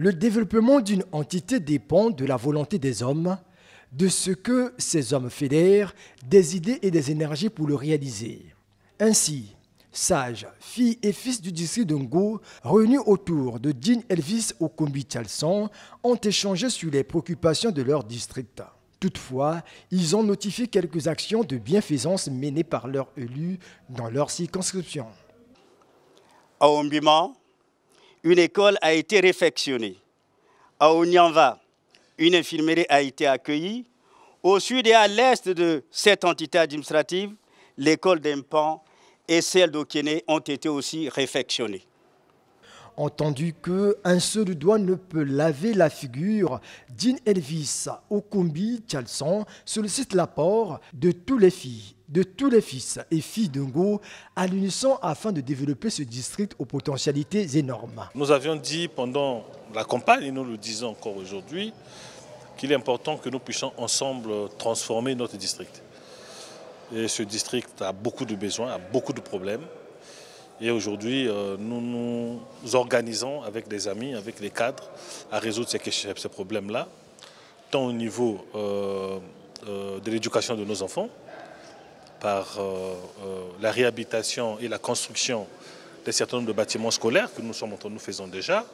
Le développement d'une entité dépend de la volonté des hommes, de ce que ces hommes fédèrent, des idées et des énergies pour le réaliser. Ainsi, sages, filles et fils du district d'Ongo, réunis autour de Dean Elvis au Kombi ont échangé sur les préoccupations de leur district. Toutefois, ils ont notifié quelques actions de bienfaisance menées par leurs élus dans leur circonscription une école a été réfectionnée. À Onyanva, une infirmerie a été accueillie. Au sud et à l'est de cette entité administrative, l'école d'Impan et celle d'Okene ont été aussi réfectionnées entendu que un seul doigt ne peut laver la figure d'In Elvis Okumbi Tchalsan sollicite l'apport de tous les filles de tous les fils et filles d'Ungo à l'unisson afin de développer ce district aux potentialités énormes. Nous avions dit pendant la campagne, et nous le disons encore aujourd'hui, qu'il est important que nous puissions ensemble transformer notre district. Et ce district a beaucoup de besoins, a beaucoup de problèmes. Et aujourd'hui, euh, nous nous organisons avec des amis, avec des cadres, à résoudre ces, ces problèmes-là, tant au niveau euh, euh, de l'éducation de nos enfants, par la réhabilitation et la construction certain nombre de bâtiments scolaires que nous faisons déjà.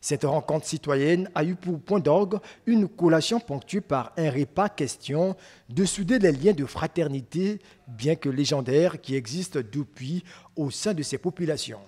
Cette rencontre citoyenne a eu pour point d'orgue une collation ponctuée par un repas question de souder les liens de fraternité, bien que légendaires, qui existent depuis au sein de ces populations.